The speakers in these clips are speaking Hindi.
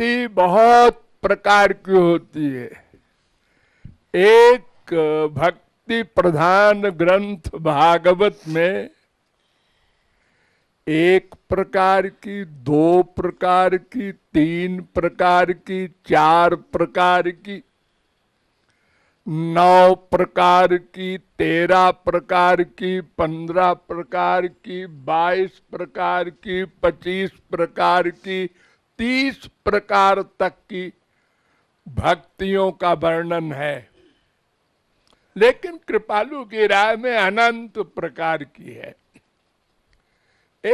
वृत्ति बहुत प्रकार की होती है एक भक्ति प्रधान ग्रंथ भागवत में एक प्रकार की दो प्रकार की तीन प्रकार की चार प्रकार की नौ प्रकार की तेरह प्रकार की पंद्रह प्रकार की बाईस प्रकार की पच्चीस प्रकार की तीस प्रकार तक की भक्तियों का वर्णन है लेकिन कृपालु की राय में अनंत प्रकार की है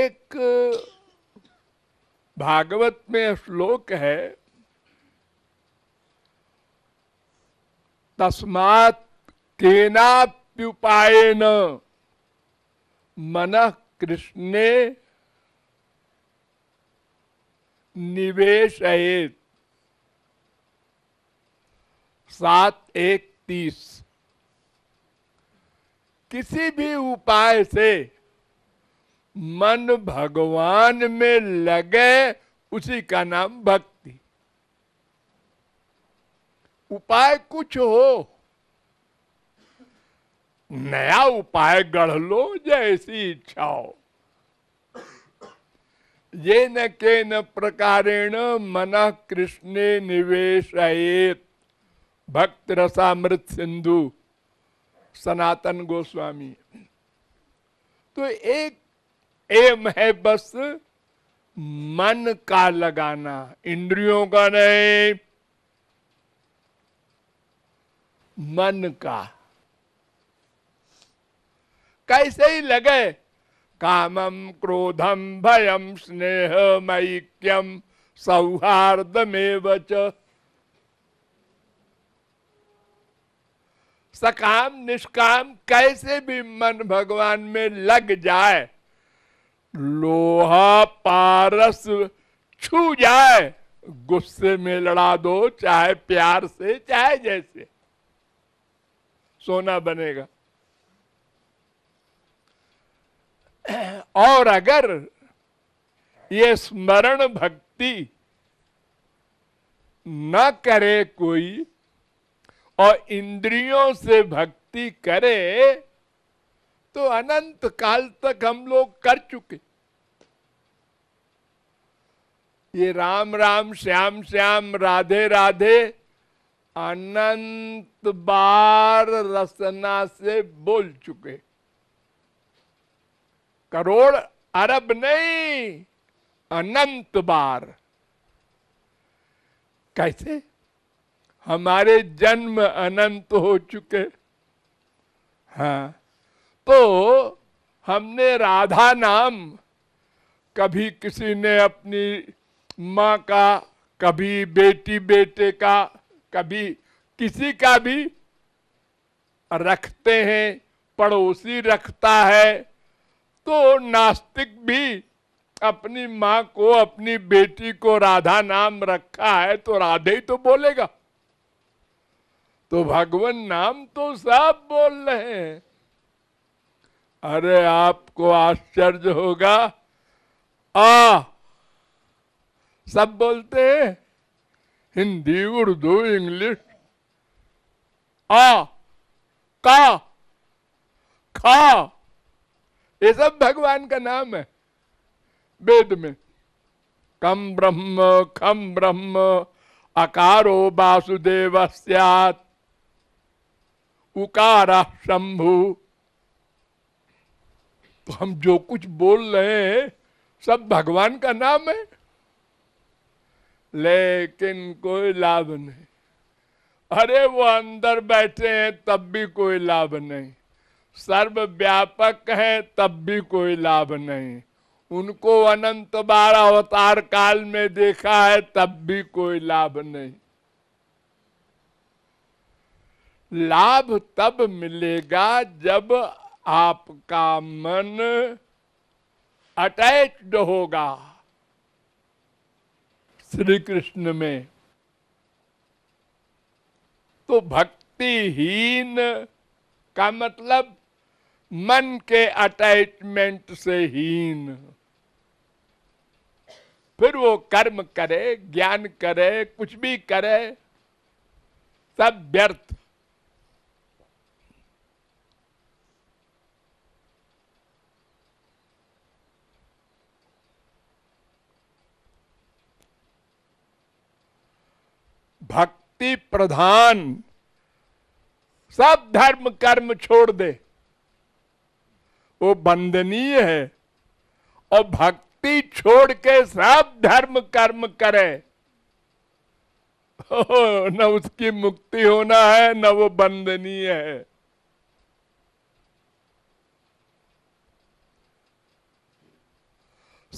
एक भागवत में श्लोक है तस्मात न मन कृष्णे निवेश सात एक तीस किसी भी उपाय से मन भगवान में लगे उसी का नाम भक्ति उपाय कुछ हो नया उपाय गढ़ लो जैसी इच्छा हो ये न के न प्रकारेण मन कृष्णे निवेश भक्त रसामृत सिंधु सनातन गोस्वामी तो एक एम है बस मन का लगाना इंद्रियों का नहीं मन का कैसे ही लगे कामम क्रोधम भयम स्नेह मैक्यम सौहार्दमेव सकाम निष्काम कैसे भी मन भगवान में लग जाए लोहा पारस छू जाए गुस्से में लड़ा दो चाहे प्यार से चाहे जैसे सोना बनेगा और अगर ये स्मरण भक्ति न करे कोई और इंद्रियों से भक्ति करे तो अनंत काल तक हम लोग कर चुके ये राम राम श्याम श्याम राधे राधे अनंत बार रसना से बोल चुके करोड़ अरब नहीं अनंत बार कैसे हमारे जन्म अनंत हो चुके हाँ तो हमने राधा नाम कभी किसी ने अपनी माँ का कभी बेटी बेटे का कभी किसी का भी रखते हैं पड़ोसी रखता है तो नास्तिक भी अपनी माँ को अपनी बेटी को राधा नाम रखा है तो राधे ही तो बोलेगा तो भगवान नाम तो सब बोल रहे हैं अरे आपको आश्चर्य होगा आ सब बोलते हैं हिंदी उर्दू इंग्लिश आ का खा ये सब भगवान का नाम है वेद में कम ब्रह्म खम ब्रह्म अकारो वासुदेव सत उकारा शंभु तो हम जो कुछ बोल रहे हैं सब भगवान का नाम है लेकिन कोई लाभ नहीं अरे वो अंदर बैठे हैं तब भी कोई लाभ नहीं सर्वव्यापक है तब भी कोई लाभ नहीं उनको अनंत बार अवतार काल में देखा है तब भी कोई लाभ नहीं लाभ तब मिलेगा जब आपका मन अटैच्ड होगा श्री कृष्ण में तो भक्तिहीन का मतलब मन के अटैचमेंट से हीन फिर वो कर्म करे ज्ञान करे कुछ भी करे सब व्यर्थ भक्ति प्रधान सब धर्म कर्म छोड़ दे वो बंदनीय है और भक्ति छोड़ के सब धर्म कर्म करे न उसकी मुक्ति होना है न वो बंदनीय है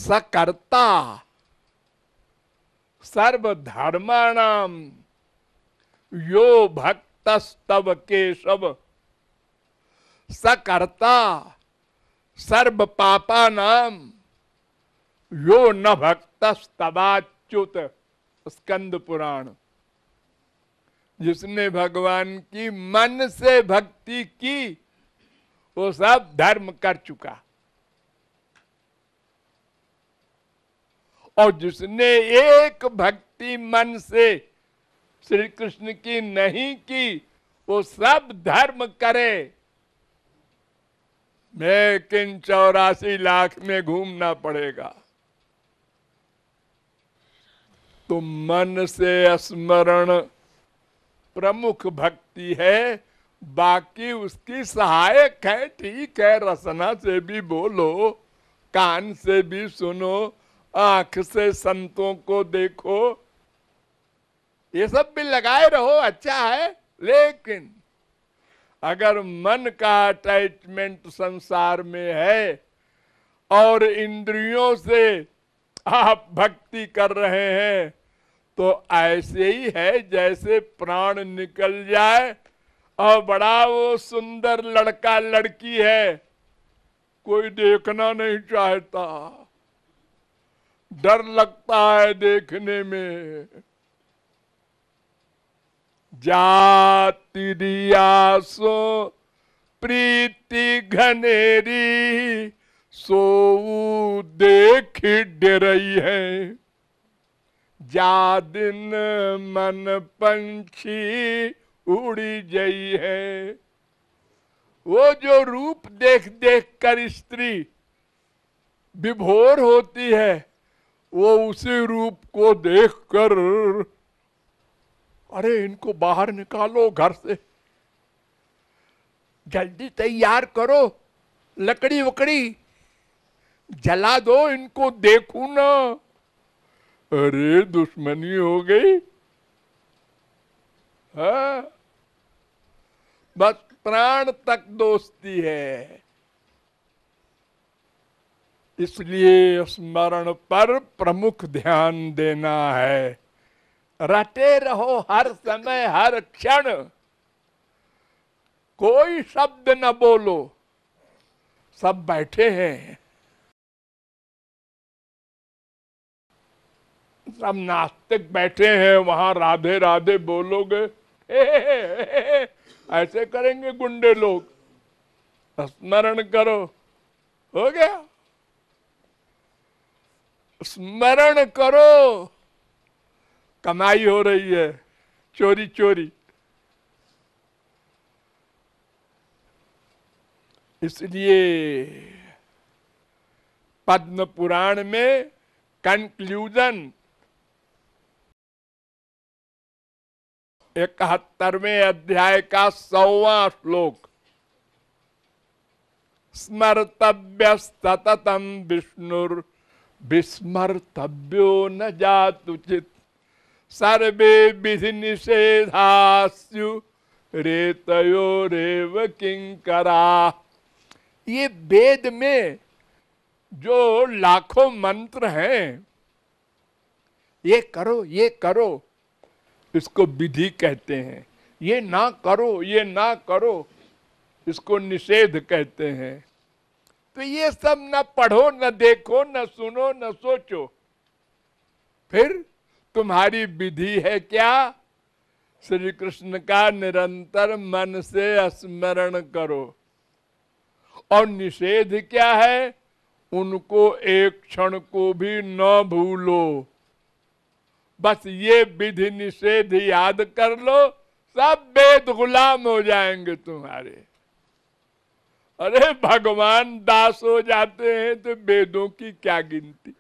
सकर्ता सर्वधर्माणाम यो भक्तस्तव केशव सकर्ता सर्व पापा नाम यो न भक्त स्तवाच्युत स्कंद पुराण जिसने भगवान की मन से भक्ति की वो सब धर्म कर चुका और जिसने एक भक्ति मन से श्री कृष्ण की नहीं की वो सब धर्म करे मैं किन चौरासी लाख में घूमना पड़ेगा तो मन से स्मरण प्रमुख भक्ति है बाकी उसकी सहायक है ठीक है रसना से भी बोलो कान से भी सुनो आंख से संतों को देखो ये सब भी लगाए रहो अच्छा है लेकिन अगर मन का अटैचमेंट संसार में है और इंद्रियों से आप भक्ति कर रहे हैं तो ऐसे ही है जैसे प्राण निकल जाए और बड़ा वो सुंदर लड़का लड़की है कोई देखना नहीं चाहता डर लगता है देखने में जाति सो प्रीति घनेरी सो देख डरई है जा दिन मन पंछी उड़ी जई है वो जो रूप देख देख कर स्त्री विभोर होती है वो उसी रूप को देखकर अरे इनको बाहर निकालो घर से जल्दी तैयार करो लकड़ी वकड़ी जला दो इनको देखू ना अरे दुश्मनी हो गई है हाँ। बस प्राण तक दोस्ती है इसलिए स्मरण पर प्रमुख ध्यान देना है रटे रहो हर समय हर क्षण कोई शब्द न बोलो सब बैठे हैं सब नास्तिक बैठे हैं वहां राधे राधे बोलोगे ऐसे करेंगे गुंडे लोग स्मरण करो हो गया स्मरण करो कमाई हो रही है चोरी चोरी इसलिए पद्म पुराण में कंक्लूजन इकहत्तरवें अध्याय का सौवा श्लोक स्मर्तव्य सततम विष्णुर विस्मर्तव्यो न जातुचित सर्वे विधि निषेधास्यु रेतयो रेव किंकरा ये वेद में जो लाखों मंत्र हैं ये करो ये करो इसको विधि कहते हैं ये ना करो ये ना करो इसको निषेध कहते हैं तो ये सब ना पढ़ो ना देखो ना सुनो ना सोचो फिर तुम्हारी विधि है क्या श्री कृष्ण का निरंतर मन से स्मरण करो और निषेध क्या है उनको एक क्षण को भी न भूलो बस ये विधि निषेध याद कर लो सब वेद गुलाम हो जाएंगे तुम्हारे अरे भगवान दास हो जाते हैं तो वेदों की क्या गिनती